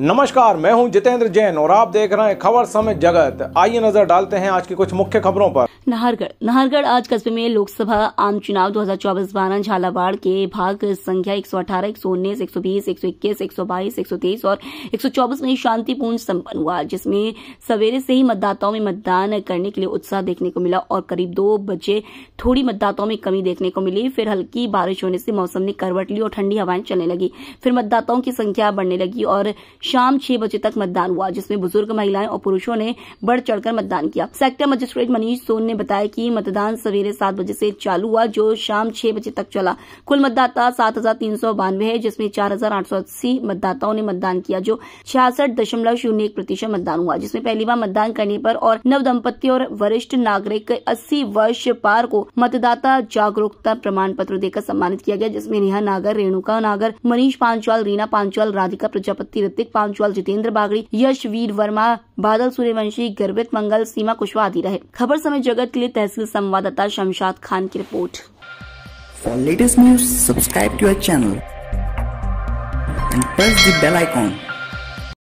नमस्कार मैं हूं जितेंद्र जैन और आप देख रहे हैं खबर समय जगत आइए नजर डालते हैं आज की कुछ मुख्य खबरों पर नाहरगढ़ नाहरगढ़ आज कस्बे में लोकसभा आम चुनाव 2024 बारह झालावाड़ के भाग संख्या 118, 119, 120, 121, 122, 123 और 124 में शांतिपूर्ण संपन्न हुआ जिसमें सवेरे से ही मतदाताओं में मतदान करने के लिए उत्साह देखने को मिला और करीब दो बजे थोड़ी मतदाताओं में कमी देखने को मिली फिर हल्की बारिश होने से मौसम ने करवट ली और ठंडी हवाएं चलने लगी फिर मतदाताओं की संख्या बढ़ने लगी और शाम छह बजे तक मतदान हुआ जिसमें बुजुर्ग महिलाएं और पुरुषों ने बढ़ चढ़कर मतदान किया सेक्टर मजिस्ट्रेट मनीष सोन ने बताया कि मतदान सवेरे सात बजे से चालू हुआ जो शाम छह बजे तक चला कुल मतदाता सात हजार तीन सौ बानवे है जिसमें चार हजार आठ सौ अस्सी मतदाताओं ने मतदान किया जो छियासठ दशमलव शून्य एक प्रतिशत मतदान हुआ जिसमें पहली बार मतदान करने पर और नव दंपति और वरिष्ठ नागरिक अस्सी वर्ष पार को मतदाता जागरूकता प्रमाण पत्र देकर सम्मानित किया गया जिसमें नेहा नागर रेणुका नागर मनीष पांचाल रीना पांचाल राधिका प्रजापति ऋतिक पांचवाल जितेंद्र बागड़ी यशवीर वर्मा बादल सूर्यवंशी गर्भित मंगल सीमा कुशवाहा आदि रहे खबर समय जगत के लिए तहसील संवाददाता शमशाद खान की report for latest news subscribe to channel and press the bell icon